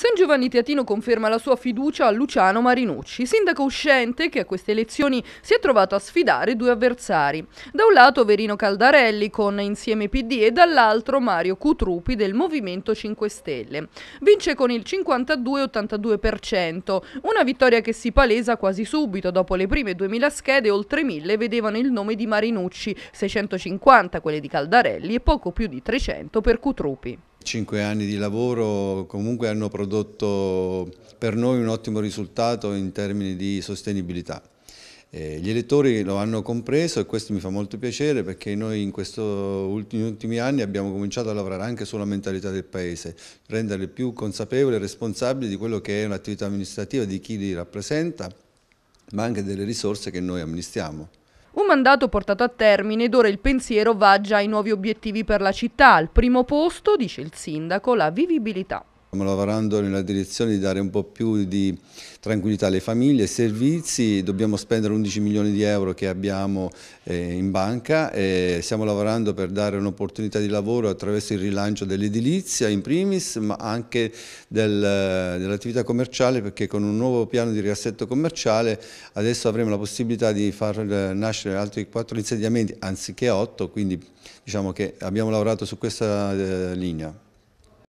San Giovanni Teatino conferma la sua fiducia a Luciano Marinucci, sindaco uscente che a queste elezioni si è trovato a sfidare due avversari. Da un lato Verino Caldarelli con Insieme PD e dall'altro Mario Cutrupi del Movimento 5 Stelle. Vince con il 52-82%, una vittoria che si palesa quasi subito. Dopo le prime 2000 schede oltre 1000 vedevano il nome di Marinucci, 650 quelle di Caldarelli e poco più di 300 per Cutrupi. Cinque anni di lavoro comunque hanno prodotto per noi un ottimo risultato in termini di sostenibilità. Eh, gli elettori lo hanno compreso e questo mi fa molto piacere perché noi in questi ultimi, ultimi anni abbiamo cominciato a lavorare anche sulla mentalità del Paese, renderle più consapevoli e responsabili di quello che è un'attività amministrativa, di chi li rappresenta, ma anche delle risorse che noi amministriamo. Un mandato portato a termine ed ora il pensiero va già ai nuovi obiettivi per la città. Al primo posto, dice il sindaco, la vivibilità. Stiamo lavorando nella direzione di dare un po' più di tranquillità alle famiglie, ai servizi, dobbiamo spendere 11 milioni di euro che abbiamo eh, in banca e stiamo lavorando per dare un'opportunità di lavoro attraverso il rilancio dell'edilizia in primis ma anche del, dell'attività commerciale perché con un nuovo piano di riassetto commerciale adesso avremo la possibilità di far eh, nascere altri 4 insediamenti anziché 8 quindi diciamo che abbiamo lavorato su questa eh, linea.